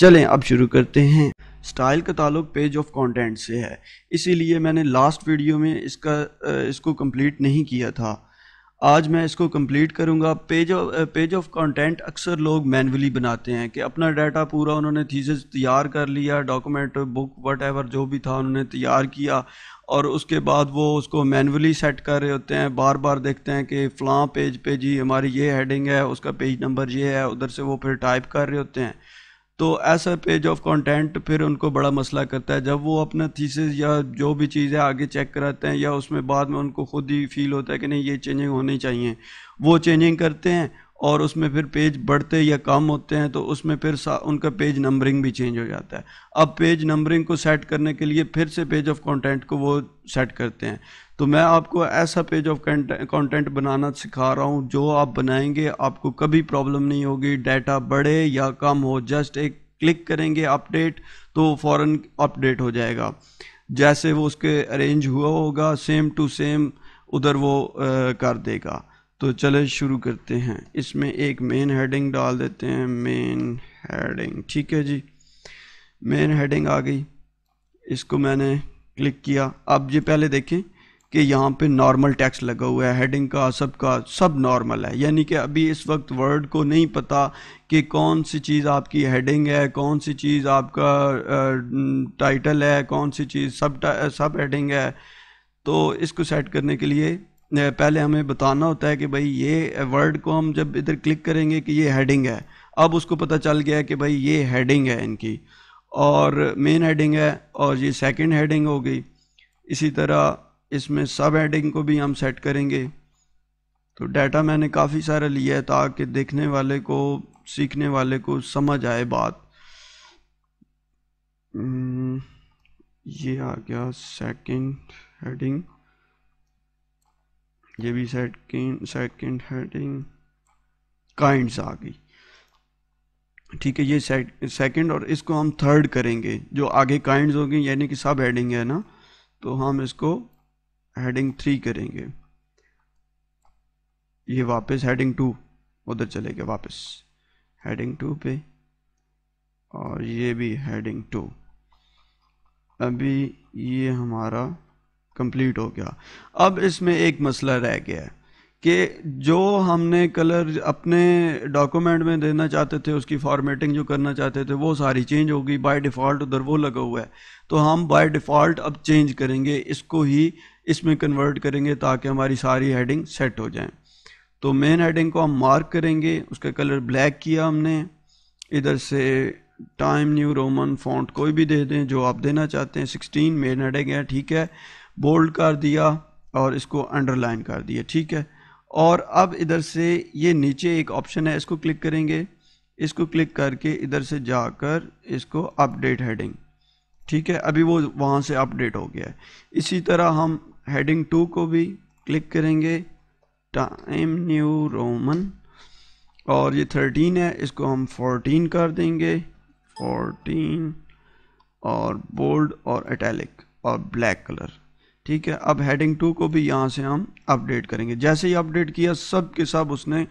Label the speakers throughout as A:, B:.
A: चलें अब शुरू करते हैं स्टाइल का ताल्लुक पेज ऑफ कंटेंट से है इसीलिए मैंने लास्ट वीडियो में इसका इसको कंप्लीट नहीं किया था आज मैं इसको कंप्लीट करूंगा page of page of content अक्सर लोग मैनुअली बनाते हैं कि अपना डाटा पूरा उन्होंने थीसिस तैयार कर लिया डॉक्यूमेंट बुक वट जो भी था उन्होंने तैयार किया और उसके बाद वो उसको मैनुअली सेट कर रहे होते हैं बार बार देखते हैं कि फ़लाँ पेज पे जी हमारी ये हेडिंग है उसका पेज नंबर ये है उधर से वो फिर टाइप कर रहे होते हैं तो ऐसा पेज ऑफ कंटेंट फिर उनको बड़ा मसला करता है जब वो अपना थीसिस या जो भी चीज़ है आगे चेक कराते हैं या उसमें बाद में उनको खुद ही फील होता है कि नहीं ये चेंजिंग होनी चाहिए वो चेंजिंग करते हैं और उसमें फिर पेज बढ़ते या कम होते हैं तो उसमें फिर उनका पेज नंबरिंग भी चेंज हो जाता है अब पेज नंबरिंग को सेट करने के लिए फिर से पेज ऑफ कंटेंट को वो सेट करते हैं तो मैं आपको ऐसा पेज ऑफ कंटेंट बनाना सिखा रहा हूँ जो आप बनाएंगे आपको कभी प्रॉब्लम नहीं होगी डाटा बढ़े या कम हो जस्ट एक क्लिक करेंगे अपडेट तो फ़ौर अपडेट हो जाएगा जैसे वो उसके अरेंज हुआ होगा सेम टू सेम उधर वो आ, कर देगा तो चले शुरू करते हैं इसमें एक मेन हेडिंग डाल देते हैं मेन हेडिंग ठीक है जी मेन हेडिंग आ गई इसको मैंने क्लिक किया अब ये पहले देखें कि यहाँ पे नॉर्मल टैक्स लगा हुआ है हेडिंग का सब का सब नॉर्मल है यानी कि अभी इस वक्त वर्ड को नहीं पता कि कौन सी चीज़ आपकी हेडिंग है कौन सी चीज़ आपका टाइटल है कौन सी चीज़ सब सब हेडिंग है तो इसको सेट करने के लिए पहले हमें बताना होता है कि भाई ये वर्ड को हम जब इधर क्लिक करेंगे कि ये हेडिंग है अब उसको पता चल गया है कि भाई ये हेडिंग है इनकी और मेन हेडिंग है और ये सेकंड हेडिंग हो गई इसी तरह इसमें सब हेडिंग को भी हम सेट करेंगे तो डाटा मैंने काफ़ी सारा लिया है ताकि देखने वाले को सीखने वाले को समझ आए बात हम्म, ये आ गया सेकंड हेडिंग ये भी सेकेंड सेकेंड हेडिंग काइंड्स आ गई ठीक है ये सेकेंड और इसको हम थर्ड करेंगे जो आगे काइंड्स होगी यानी कि सब हेडिंग है ना तो हम इसको हेडिंग थ्री करेंगे ये वापस हेडिंग टू उधर चले गए वापस हेडिंग टू पे और ये भी हेडिंग टू अभी ये हमारा कंप्लीट हो गया अब इसमें एक मसला रह गया है कि जो हमने कलर अपने डॉक्यूमेंट में देना चाहते थे उसकी फॉर्मेटिंग जो करना चाहते थे वो सारी चेंज होगी बाय डिफ़ॉल्ट उधर वो लगा हुआ है तो हम बाय डिफ़ॉल्ट अब चेंज करेंगे इसको ही इसमें कन्वर्ट करेंगे ताकि हमारी सारी हेडिंग सेट हो जाए तो मेन हेडिंग को हम मार्क करेंगे उसका कलर ब्लैक किया हमने इधर से टाइम न्यू रोमन फॉन्ट कोई भी दे दें जो आप देना चाहते हैं सिक्सटीन मेन हेडिंग है ठीक है बोल्ड कर दिया और इसको अंडरलाइन कर दिया ठीक है और अब इधर से ये नीचे एक ऑप्शन है इसको क्लिक करेंगे इसको क्लिक करके इधर से जाकर इसको अपडेट हेडिंग ठीक है अभी वो वहाँ से अपडेट हो गया है इसी तरह हम हेडिंग टू को भी क्लिक करेंगे टाइम न्यू रोमन और ये थर्टीन है इसको हम फोर्टीन कर देंगे फोर्टीन और बोल्ड और अटैलिक और ब्लैक कलर ठीक है अब हेडिंग टू को भी यहाँ से हम अपडेट करेंगे जैसे ही अपडेट किया सब के सब उसने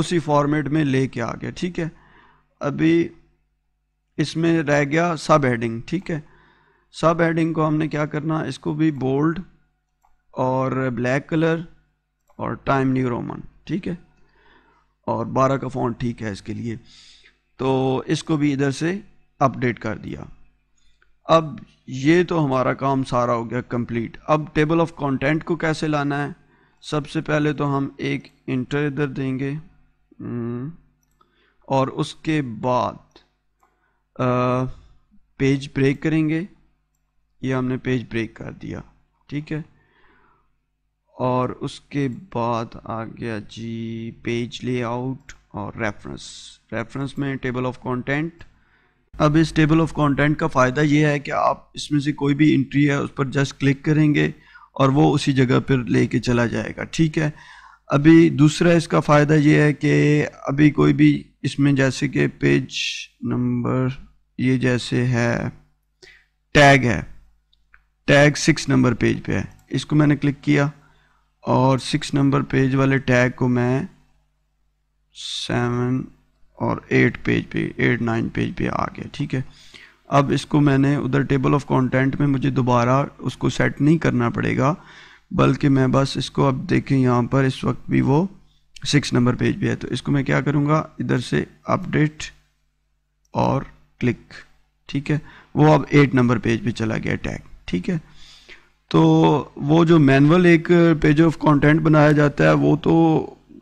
A: उसी फॉर्मेट में ले आ गया ठीक है अभी इसमें रह गया सब हेडिंग ठीक है सब हेडिंग को हमने क्या करना इसको भी बोल्ड और ब्लैक कलर और टाइम न्यू रोमन ठीक है और बारह का फ़ॉन्ट ठीक है इसके लिए तो इसको भी इधर से अपडेट कर दिया अब ये तो हमारा काम सारा हो गया कंप्लीट अब टेबल ऑफ कंटेंट को कैसे लाना है सबसे पहले तो हम एक इंटर इधर देंगे हम्म, और उसके बाद पेज ब्रेक करेंगे ये हमने पेज ब्रेक कर दिया ठीक है और उसके बाद आ गया जी पेज लेआउट और रेफरेंस रेफरेंस में टेबल ऑफ कंटेंट अब इस टेबल ऑफ कंटेंट का फ़ायदा ये है कि आप इसमें से कोई भी एंट्री है उस पर जस्ट क्लिक करेंगे और वो उसी जगह पर लेके चला जाएगा ठीक है अभी दूसरा इसका फ़ायदा ये है कि अभी कोई भी इसमें जैसे कि पेज नंबर ये जैसे है टैग है टैग सिक्स नंबर पेज पे है इसको मैंने क्लिक किया और सिक्स नंबर पेज वाले टैग को मैं सेवन और एट पेज पे एट नाइन पेज पे आ गया ठीक है अब इसको मैंने उधर टेबल ऑफ कंटेंट में मुझे दोबारा उसको सेट नहीं करना पड़ेगा बल्कि मैं बस इसको अब देखें यहाँ पर इस वक्त भी वो सिक्स नंबर पेज पे है तो इसको मैं क्या करूँगा इधर से अपडेट और क्लिक ठीक है वो अब एट नंबर पेज पे चला गया टैग ठीक है तो वो जो मैनुअल एक पेज ऑफ कंटेंट बनाया जाता है वो तो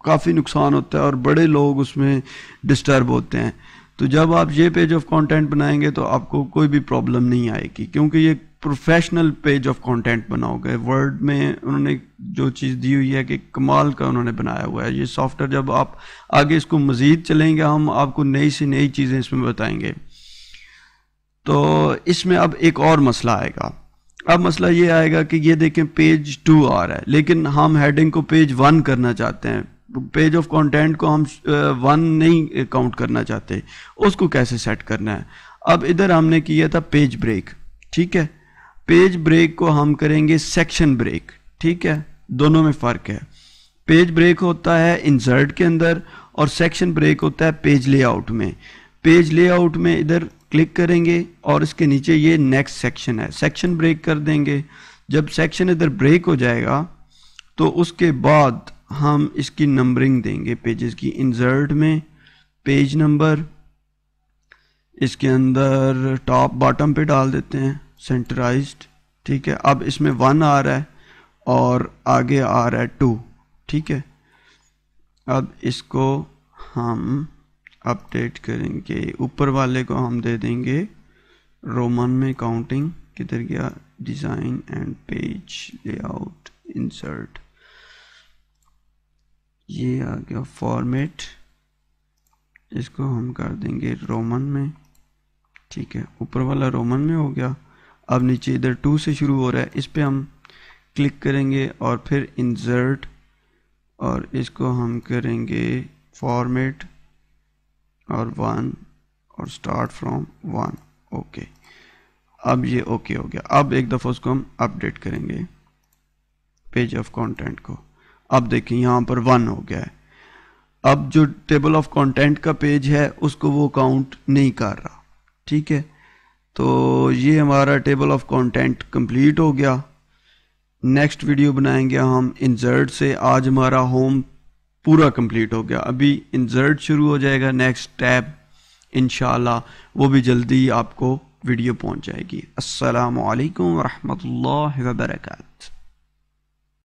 A: काफ़ी नुकसान होता है और बड़े लोग उसमें डिस्टर्ब होते हैं तो जब आप ये पेज ऑफ कंटेंट बनाएंगे तो आपको कोई भी प्रॉब्लम नहीं आएगी क्योंकि ये प्रोफेशनल पेज ऑफ कंटेंट बनाओगे वर्ड में उन्होंने जो चीज़ दी हुई है कि कमाल का उन्होंने बनाया हुआ है ये सॉफ्टवेयर जब आप आगे इसको मज़ीद चलेंगे हम आपको नई सी नई चीज़ें इसमें बताएंगे तो इसमें अब एक और मसला आएगा अब मसला ये आएगा कि ये देखें पेज टू आ रहा है लेकिन हम हेडिंग को पेज वन करना चाहते हैं पेज ऑफ कंटेंट को हम वन नहीं काउंट करना चाहते उसको कैसे सेट करना है अब इधर हमने किया था पेज ब्रेक ठीक है पेज ब्रेक को हम करेंगे सेक्शन ब्रेक ठीक है दोनों में फ़र्क है पेज ब्रेक होता है इंसर्ट के अंदर और सेक्शन ब्रेक होता है पेज लेआउट में पेज लेआउट में इधर क्लिक करेंगे और इसके नीचे ये नेक्स्ट सेक्शन है सेक्शन ब्रेक कर देंगे जब सेक्शन इधर ब्रेक हो जाएगा तो उसके बाद हम इसकी नंबरिंग देंगे पेजेस की इंसर्ट में पेज नंबर इसके अंदर टॉप बॉटम पे डाल देते हैं सेंटराइज ठीक है अब इसमें वन आ रहा है और आगे आ रहा है टू ठीक है अब इसको हम अपडेट करेंगे ऊपर वाले को हम दे देंगे रोमन में काउंटिंग किधर गया design and page layout insert ये आ गया फॉर्मेट इसको हम कर देंगे रोमन में ठीक है ऊपर वाला रोमन में हो गया अब नीचे इधर टू से शुरू हो रहा है इस पर हम क्लिक करेंगे और फिर इंसर्ट और इसको हम करेंगे फॉर्मेट और वन और स्टार्ट फ्रॉम वन ओके अब ये ओके okay हो गया अब एक दफ़ा उसको हम अपडेट करेंगे पेज ऑफ कंटेंट को अब देखें यहाँ पर वन हो गया है अब जो टेबल ऑफ कंटेंट का पेज है उसको वो काउंट नहीं कर रहा ठीक है तो ये हमारा टेबल ऑफ कंटेंट कंप्लीट हो गया नेक्स्ट वीडियो बनाएंगे हम इंजर्ट से आज हमारा होम पूरा कंप्लीट हो गया अभी इंजर्ट शुरू हो जाएगा नेक्स्ट टैब इन वो भी जल्दी आपको वीडियो पहुंच जाएगी असलकम वरहमल वर्का